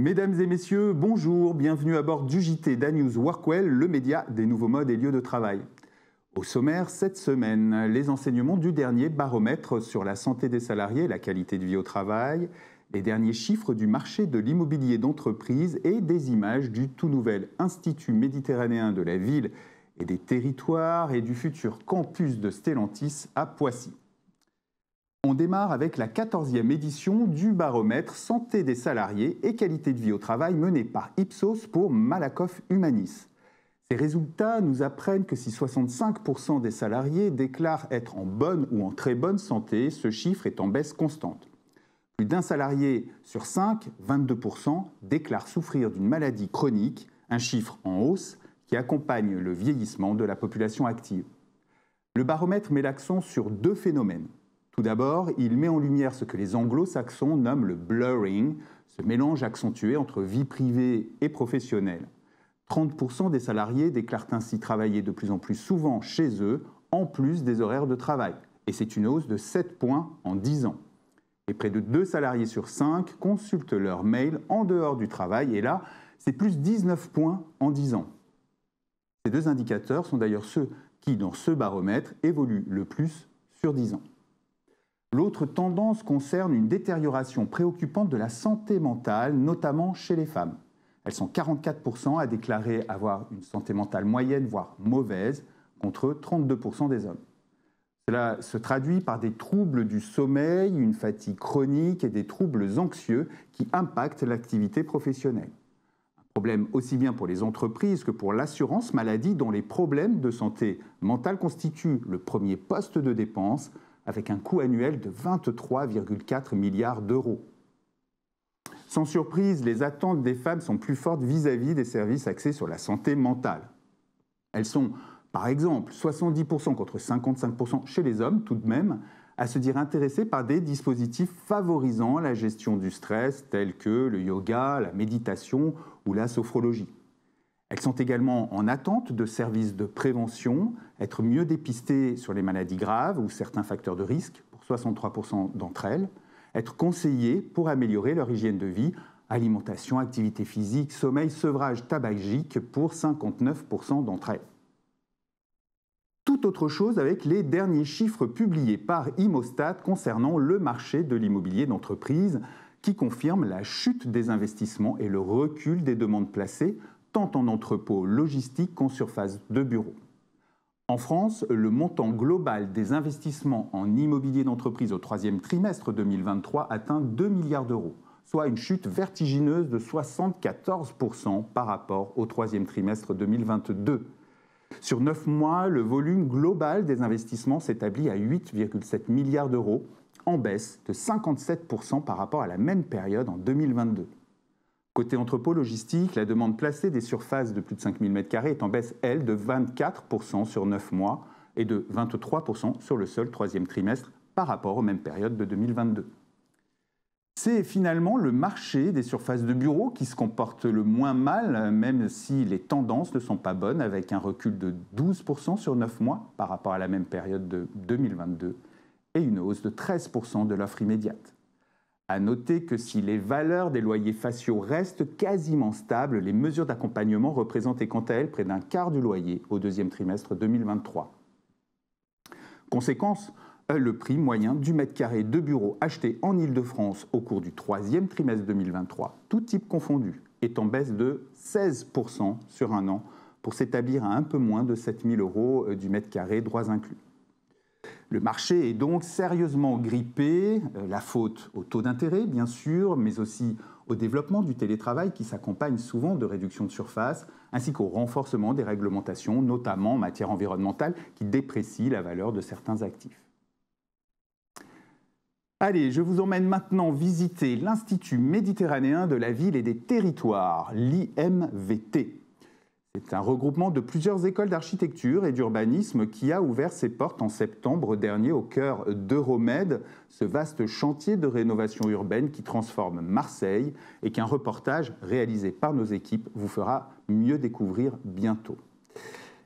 Mesdames et messieurs, bonjour, bienvenue à bord du JT d'Anews Workwell, le média des nouveaux modes et lieux de travail. Au sommaire, cette semaine, les enseignements du dernier baromètre sur la santé des salariés la qualité de vie au travail, les derniers chiffres du marché de l'immobilier d'entreprise et des images du tout nouvel Institut méditerranéen de la ville et des territoires et du futur campus de Stellantis à Poissy. On démarre avec la 14e édition du baromètre santé des salariés et qualité de vie au travail mené par Ipsos pour Malakoff Humanis. Ces résultats nous apprennent que si 65% des salariés déclarent être en bonne ou en très bonne santé, ce chiffre est en baisse constante. Plus d'un salarié sur 5, 22%, déclare souffrir d'une maladie chronique, un chiffre en hausse qui accompagne le vieillissement de la population active. Le baromètre met l'accent sur deux phénomènes. Tout d'abord, il met en lumière ce que les anglo-saxons nomment le blurring, ce mélange accentué entre vie privée et professionnelle. 30% des salariés déclarent ainsi travailler de plus en plus souvent chez eux, en plus des horaires de travail. Et c'est une hausse de 7 points en 10 ans. Et près de 2 salariés sur 5 consultent leur mail en dehors du travail. Et là, c'est plus 19 points en 10 ans. Ces deux indicateurs sont d'ailleurs ceux qui, dans ce baromètre, évoluent le plus sur 10 ans. L'autre tendance concerne une détérioration préoccupante de la santé mentale, notamment chez les femmes. Elles sont 44% à déclarer avoir une santé mentale moyenne, voire mauvaise, contre 32% des hommes. Cela se traduit par des troubles du sommeil, une fatigue chronique et des troubles anxieux qui impactent l'activité professionnelle. Un problème aussi bien pour les entreprises que pour l'assurance maladie dont les problèmes de santé mentale constituent le premier poste de dépense avec un coût annuel de 23,4 milliards d'euros. Sans surprise, les attentes des femmes sont plus fortes vis-à-vis des services axés sur la santé mentale. Elles sont, par exemple, 70% contre 55% chez les hommes, tout de même, à se dire intéressées par des dispositifs favorisant la gestion du stress, tels que le yoga, la méditation ou la sophrologie. Elles sont également en attente de services de prévention, être mieux dépistées sur les maladies graves ou certains facteurs de risque pour 63% d'entre elles, être conseillées pour améliorer leur hygiène de vie, alimentation, activité physique, sommeil, sevrage tabagique pour 59% d'entre elles. Tout autre chose avec les derniers chiffres publiés par Imostat concernant le marché de l'immobilier d'entreprise qui confirme la chute des investissements et le recul des demandes placées tant en entrepôts logistiques qu'en surface de bureaux. En France, le montant global des investissements en immobilier d'entreprise au troisième trimestre 2023 atteint 2 milliards d'euros, soit une chute vertigineuse de 74% par rapport au troisième trimestre 2022. Sur neuf mois, le volume global des investissements s'établit à 8,7 milliards d'euros, en baisse de 57% par rapport à la même période en 2022. Côté entrepôt logistique, la demande placée des surfaces de plus de 5000 m2 est en baisse, elle, de 24% sur 9 mois et de 23% sur le seul troisième trimestre par rapport aux mêmes périodes de 2022. C'est finalement le marché des surfaces de bureaux qui se comporte le moins mal, même si les tendances ne sont pas bonnes, avec un recul de 12% sur 9 mois par rapport à la même période de 2022 et une hausse de 13% de l'offre immédiate. À noter que si les valeurs des loyers faciaux restent quasiment stables, les mesures d'accompagnement représentaient quant à elles près d'un quart du loyer au deuxième trimestre 2023. Conséquence, euh, le prix moyen du mètre carré de bureaux acheté en Ile-de-France au cours du troisième trimestre 2023, tout type confondu, est en baisse de 16% sur un an pour s'établir à un peu moins de 7000 euros euh, du mètre carré droits inclus. Le marché est donc sérieusement grippé, euh, la faute au taux d'intérêt bien sûr, mais aussi au développement du télétravail qui s'accompagne souvent de réductions de surface, ainsi qu'au renforcement des réglementations, notamment en matière environnementale, qui déprécie la valeur de certains actifs. Allez, je vous emmène maintenant visiter l'Institut méditerranéen de la ville et des territoires, l'IMVT, c'est un regroupement de plusieurs écoles d'architecture et d'urbanisme qui a ouvert ses portes en septembre dernier au cœur d'Euromède, ce vaste chantier de rénovation urbaine qui transforme Marseille et qu'un reportage réalisé par nos équipes vous fera mieux découvrir bientôt.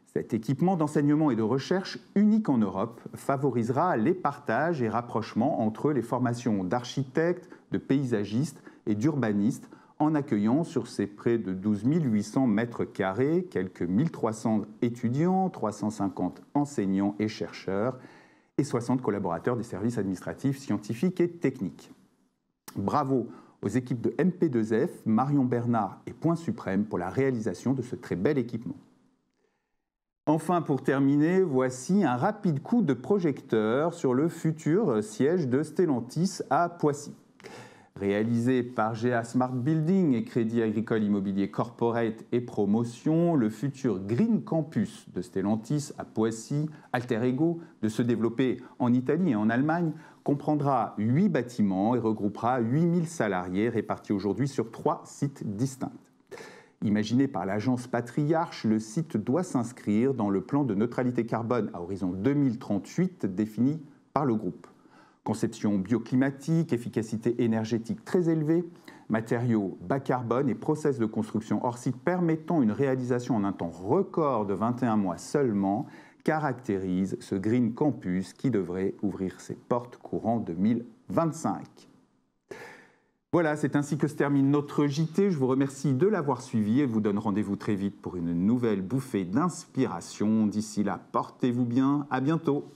Cet équipement d'enseignement et de recherche unique en Europe favorisera les partages et rapprochements entre les formations d'architectes, de paysagistes et d'urbanistes en accueillant sur ses près de 12 800 mètres carrés quelques 1300 étudiants, 350 enseignants et chercheurs et 60 collaborateurs des services administratifs, scientifiques et techniques. Bravo aux équipes de MP2F, Marion Bernard et Point Suprême pour la réalisation de ce très bel équipement. Enfin, pour terminer, voici un rapide coup de projecteur sur le futur siège de Stellantis à Poissy réalisé par GA Smart Building et Crédit Agricole Immobilier Corporate et Promotion, le futur Green Campus de Stellantis à Poissy, Alter Ego, de se développer en Italie et en Allemagne, comprendra 8 bâtiments et regroupera 8000 salariés répartis aujourd'hui sur trois sites distincts. Imaginé par l'agence Patriarche, le site doit s'inscrire dans le plan de neutralité carbone à horizon 2038 défini par le groupe. Conception bioclimatique, efficacité énergétique très élevée, matériaux bas carbone et process de construction hors site permettant une réalisation en un temps record de 21 mois seulement caractérise ce Green Campus qui devrait ouvrir ses portes courant 2025. Voilà, c'est ainsi que se termine notre JT. Je vous remercie de l'avoir suivi et vous donne rendez-vous très vite pour une nouvelle bouffée d'inspiration. D'ici là, portez-vous bien. À bientôt.